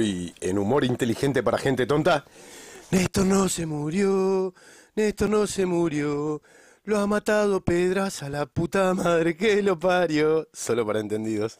Y en humor inteligente para gente tonta, Néstor no se murió, Néstor no se murió, lo ha matado Pedras a la puta madre que lo parió. Solo para entendidos.